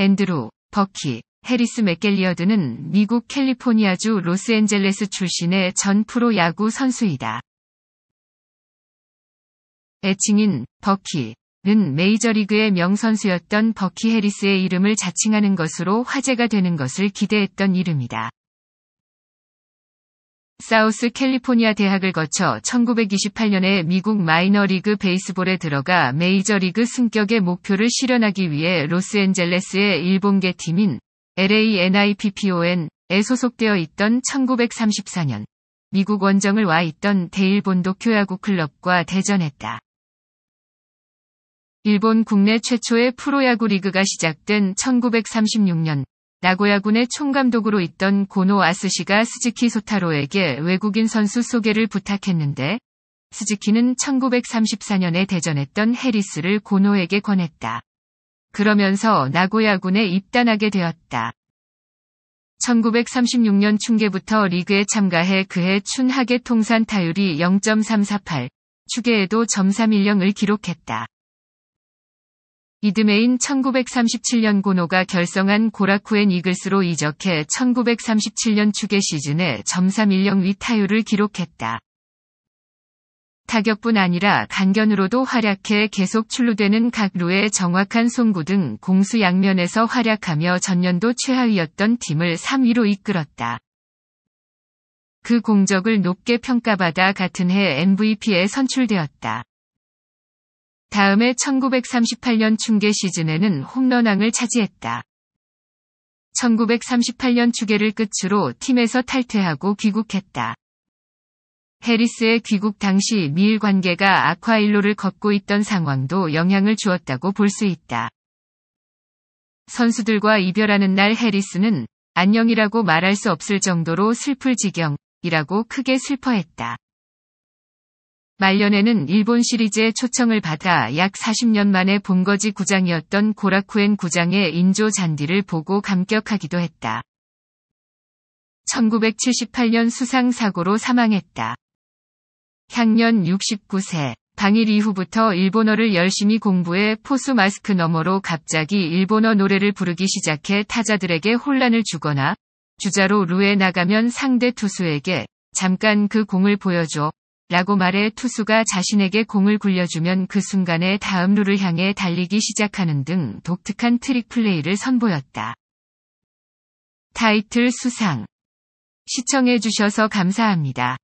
앤드루, 버키, 해리스 맥겔리어드는 미국 캘리포니아주 로스앤젤레스 출신의 전 프로 야구 선수이다. 애칭인 버키는 메이저리그의 명선수였던 버키 해리스의 이름을 자칭하는 것으로 화제가 되는 것을 기대했던 이름이다. 사우스 캘리포니아 대학을 거쳐 1928년에 미국 마이너리그 베이스볼에 들어가 메이저리그 승격의 목표를 실현하기 위해 로스앤젤레스의 일본계 팀인 LANIPPON에 소속되어 있던 1934년 미국 원정을 와 있던 대일본도 쿄야구 클럽과 대전했다. 일본 국내 최초의 프로야구 리그가 시작된 1936년 나고야군의 총감독으로 있던 고노 아스시가 스즈키 소타로에게 외국인 선수 소개를 부탁했는데 스즈키는 1934년에 대전했던 해리스를 고노에게 권했다. 그러면서 나고야군에 입단하게 되었다. 1936년 충계부터 리그에 참가해 그해 춘하계 통산 타율이 0.348, 추계에도 .310을 기록했다. 이듬해인 1937년 고노가 결성한 고라쿠엔 이글스로 이적해 1937년 축의 시즌에 점삼 1영위 타율을 기록했다. 타격뿐 아니라 간견으로도 활약해 계속 출루되는 각루의 정확한 송구 등 공수 양면에서 활약하며 전년도 최하위였던 팀을 3위로 이끌었다. 그 공적을 높게 평가받아 같은 해 MVP에 선출되었다. 다음해 1938년 중계 시즌에는 홈런왕을 차지했다. 1938년 주계를 끝으로 팀에서 탈퇴하고 귀국했다. 해리스의 귀국 당시 미일 관계가 아쿠아일로를 걷고 있던 상황도 영향을 주었다고 볼 수 있다. 선수들과 이별하는 날 해리스는 안녕이라고 말할 수 없을 정도로 슬플 지경이라고 크게 슬퍼했다. 말년에는 일본 시리즈의 초청을 받아 약 40년 만에 본거지 구장이었던 고라쿠엔 구장의 인조 잔디를 보고 감격하기도 했다. 1978년 수상사고로 사망했다. 향년 69세, 방일 이후부터 일본어를 열심히 공부해 포수 마스크 너머로 갑자기 일본어 노래를 부르기 시작해 타자들에게 혼란을 주거나 주자로 루에 나가면 상대 투수에게 잠깐 그 공을 보여줘 라고 말해 투수가 자신에게 공을 굴려주면 그 순간에 다음 루를 향해 달리기 시작하는 등 독특한 트릭 플레이를 선보였다. 타이틀 수상 시청해주셔서 감사합니다.